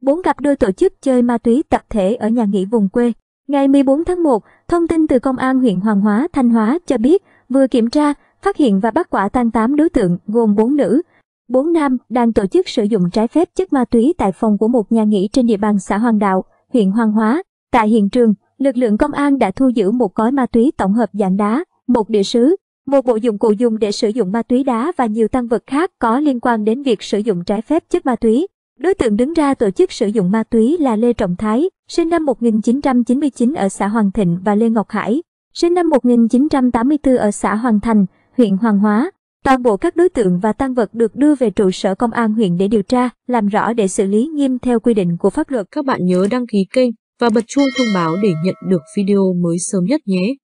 bốn cặp đôi tổ chức chơi ma túy tập thể ở nhà nghỉ vùng quê. Ngày 14 tháng 1, thông tin từ Công an huyện Hoàng Hóa, Thanh Hóa cho biết vừa kiểm tra, phát hiện và bắt quả tang 8 đối tượng gồm 4 nữ, 4 nam đang tổ chức sử dụng trái phép chất ma túy tại phòng của một nhà nghỉ trên địa bàn xã Hoàng Đạo, huyện Hoàng Hóa. Tại hiện trường, lực lượng công an đã thu giữ một gói ma túy tổng hợp dạng đá, một địa sứ, một bộ dụng cụ dùng để sử dụng ma túy đá và nhiều tăng vật khác có liên quan đến việc sử dụng trái phép chất ma túy. Đối tượng đứng ra tổ chức sử dụng ma túy là Lê Trọng Thái, sinh năm 1999 ở xã Hoàng Thịnh và Lê Ngọc Hải, sinh năm 1984 ở xã Hoàng Thành, huyện Hoàng Hóa. Toàn bộ các đối tượng và tăng vật được đưa về trụ sở công an huyện để điều tra, làm rõ để xử lý nghiêm theo quy định của pháp luật. Các bạn nhớ đăng ký kênh và bật chuông thông báo để nhận được video mới sớm nhất nhé.